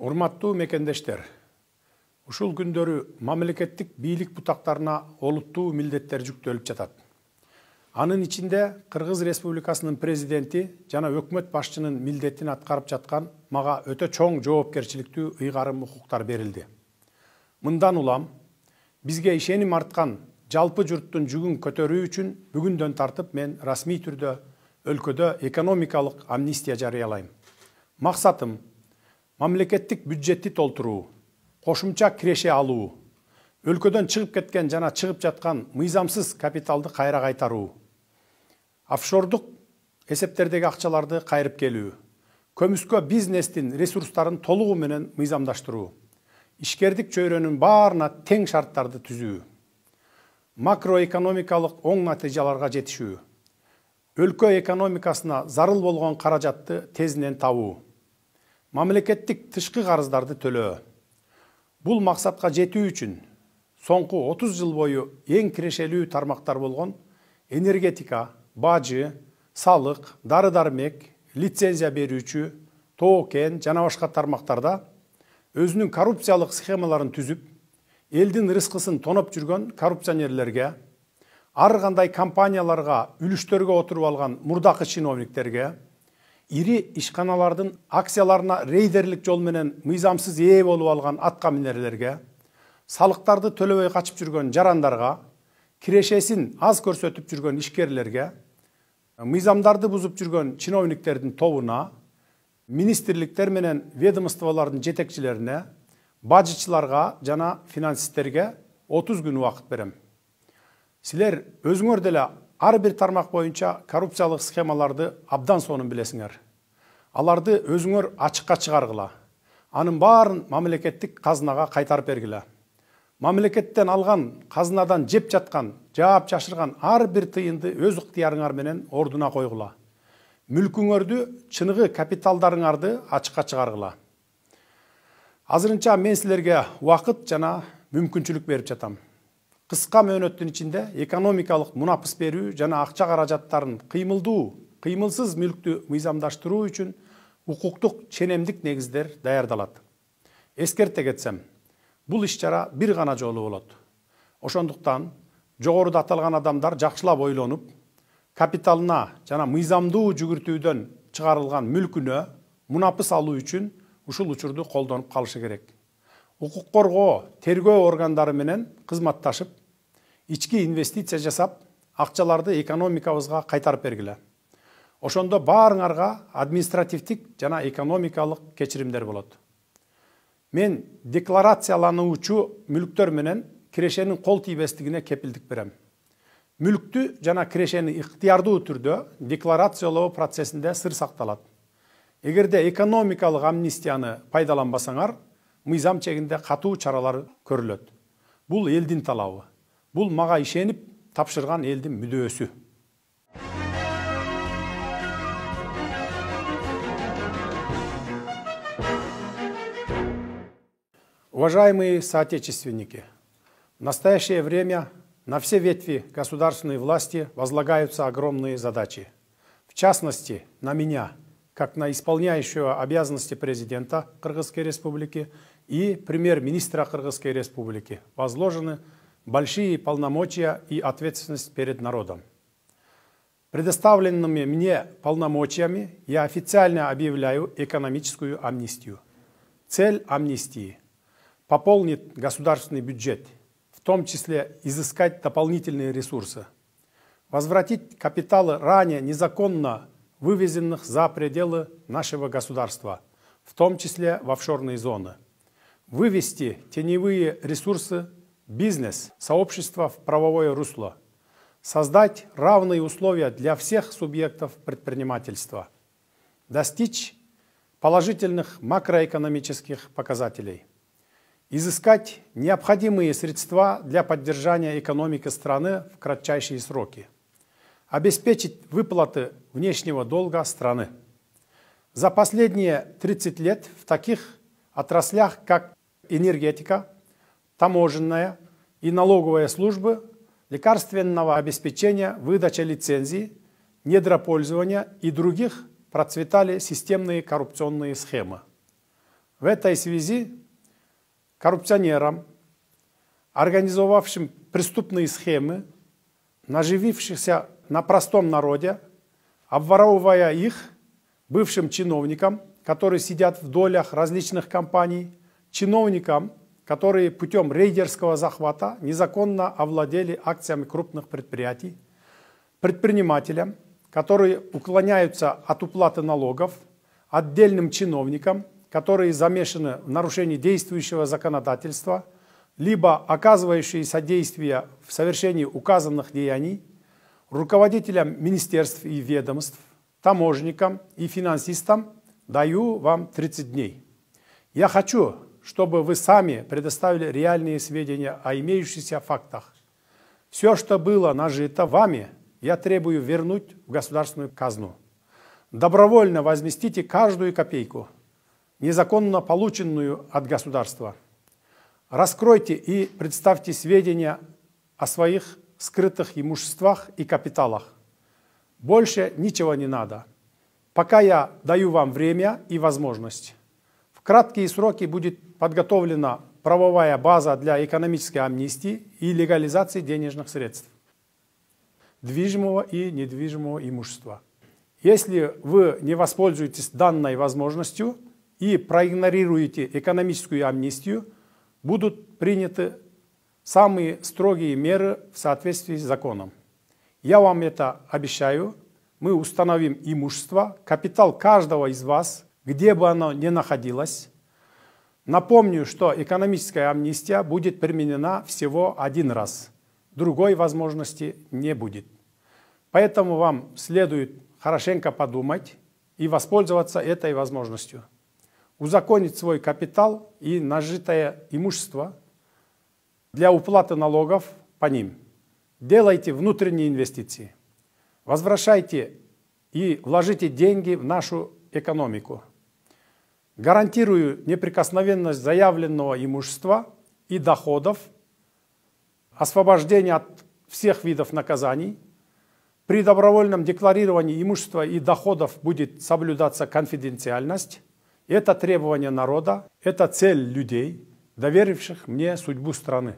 урматтуу мекендештер ушул күндөрү мамлекеттик бийлик бутактарына олуттуу милдеттер жүктөлүп жатат анын ичинде кыргыз республикасынын президенти жана өкмөт башчынын милдетин аткарып жаткан мага өтө чоң жоопкерчиликтүү ыйгарым укуктар берилди мындан улам бизге ишеним арткан жалпы журттун жүгүн көтөрүү үчүн бүгүндөн тартып мен расмий түрдө өлкөдө экономикалык амнистия жарыялайм максатым мамлекеттік бюджетті толтыру қошымча кіреше алу өлкөдөн чыгып кеткен жана чыгып жатқан мыйзамсыз капиталды кайра кайтаруу офшордук эсептердеги акчаларды кайрып келүү көмүскө бизнестин ресурстарын толугу менен мыйзамдаштыруу ишкердик чөйрөнүн баарына тең шарттарды түзүү макроэкономикалык оң натыйжаларга жетишүү өлкө экономикасына зарыл болгон каражатты тезинен табуу мамлекеттик тышкы карыздарды төлөө бул максатка жетүү үчүн соңку отуз жыл бою эң кирешелүү тармактар болгон энергетика бажы салык дары дармек лицензия берүүчү тоо кен жана башка тармактарда өзүнүн коррупциялык схемаларын түзүп элдин рыскысын тоноп жүргөн коррупционерлерге ар кандай компанияларга үлүштөргө отуруп алган мурдакы чиновниктерге ири ишканалардын акцияларына рейдерлик жол менен мыйзамсыз ээ болуп алган атка минерлерге салыктарды төлөбөй качып жүргөн жарандарга кирешесин аз көрсөтүп жүргөн ишкерлерге мыйзамдарды бузуп жүргөн чиновниктердин тобуна министрликтер менен ведомстволордун жетекчилерине бажычыларга жана финансисттерге отуз күн убакыт берем силер өзүңөр деле ар бир тармак боюнча коррупциялык схемаларды абдан сонун билесиңер аларды өзүңөр ачыкка чыгаргыла анын баарын мамлекеттик қазынаға кайтарып бергиле мамлекеттен алған, қазынадан жеп жаткан жаап жашырган ар бир тыйынды өз ыктыярыңар менен ордуна койгула мүлкүңөрдү чыныгы капиталдарыңарды ачыкка чыгаргыла азырынча мен силерге убакыт жана мүмкүнчүлүк берип жатам кыска мөөнөттүн ичинде экономикалык мунапыс берүү жана акча каражаттарын кыймылдуу кыймылсыз мүлктү мыйзамдаштыруу үчүн укуктук ченемдик негиздер даярдалат эскерте кетсем бул иш чара бир гана жолу болот ошондуктан жогоруда аталган адамдар жакшылап ойлонуп капиталына жана мыйзамдуу жүгүртүүдөн чыгарылган мүлкүнө мунапыс алуу үчүн ушул учурду колдонуп калышы керек укук коргоо тергөө органдары менен кызматташып ички инвестиция жасап акчаларды экономикабызга кайтарып бергиле ошондо баарыңарга административдик жана экономикалык кечиримдер болот мен декларациялануучу мүлктөр менен кирешенин кол тийбестигине кепилдик берем мүлктү жана кирешени ыктыярдуу түрдө декларациялоо процессинде сыр сакталат эгерде экономикалык амнистияны пайдаланбасаңар мыйзам чегинде катуу чаралар көрүлөт бул элдин талабы бұл маға ишеніп тапшырған елдің мүдөөсү Уважаемые соотечественники, в настоящее время на все ветви государственной власти возлагаются огромные задачи. В частности, на меня, как на исполняющего обязанности президента Кыргызской республики и премьер-министра Кыргызской республики, возложены большие полномочия и ответственность перед народом. Предоставленными мне полномочиями я официально объявляю экономическую амнистию. Цель амнистии – пополнить государственный бюджет, в том числе изыскать дополнительные ресурсы, возвратить капиталы ранее незаконно вывезенных за пределы нашего государства, в том числе в офшорные зоны, вывести теневые ресурсы бизнес, сообщество в правовое русло, создать равные условия для всех субъектов предпринимательства, достичь положительных макроэкономических показателей, изыскать необходимые средства для поддержания экономики страны в кратчайшие сроки, обеспечить выплаты внешнего долга страны. За последние 30 лет в таких отраслях, как энергетика, таможенная и налоговая службы лекарственного обеспечения, выдача лицензий, недропользования и других процветали системные коррупционные схемы. В этой связи коррупционерам, организовавшим преступные схемы, наживившихся на простом народе, обворовывая их бывшим чиновникам, которые сидят в долях различных компаний, чиновникам, которые путем рейдерского захвата незаконно овладели акциями крупных предприятий, предпринимателям, которые уклоняются от уплаты налогов, отдельным чиновникам, которые замешаны в нарушении действующего законодательства, либо оказывающие содействие в совершении указанных деяний, руководителям министерств и ведомств, таможникам и финансистам даю вам 30 дней. Я хочу чтобы вы сами предоставили реальные сведения о имеющихся фактах. Все, что было нажито вами, я требую вернуть в государственную казну. Добровольно возместите каждую копейку, незаконно полученную от государства. Раскройте и представьте сведения о своих скрытых имуществах и капиталах. Больше ничего не надо. Пока я даю вам время и возможность краткие сроки будет подготовлена правовая база для экономической амнистии и легализации денежных средств, движимого и недвижимого имущества. Если вы не воспользуетесь данной возможностью и проигнорируете экономическую амнистию, будут приняты самые строгие меры в соответствии с законом. Я вам это обещаю. Мы установим имущество, капитал каждого из вас – где бы оно ни находилось. Напомню, что экономическая амнистия будет применена всего один раз. Другой возможности не будет. Поэтому вам следует хорошенько подумать и воспользоваться этой возможностью. Узаконить свой капитал и нажитое имущество для уплаты налогов по ним. Делайте внутренние инвестиции. Возвращайте и вложите деньги в нашу экономику – Гарантирую неприкосновенность заявленного имущества и доходов, освобождение от всех видов наказаний. При добровольном декларировании имущества и доходов будет соблюдаться конфиденциальность. Это требование народа, это цель людей, доверивших мне судьбу страны.